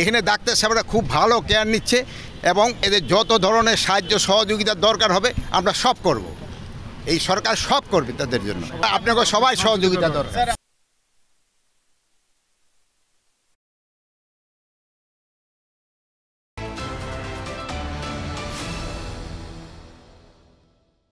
এখানে ডাক্তার সাহেবরা খুব ভালো কেয়ার নিচ্ছে এবং এদের যত ধরনের সাহায্য সহযোগিতার দরকার হবে আমরা সব করব। এই সরকার সব করবে তাদের জন্য আপনাকে সবাই সহযোগিতা দরকার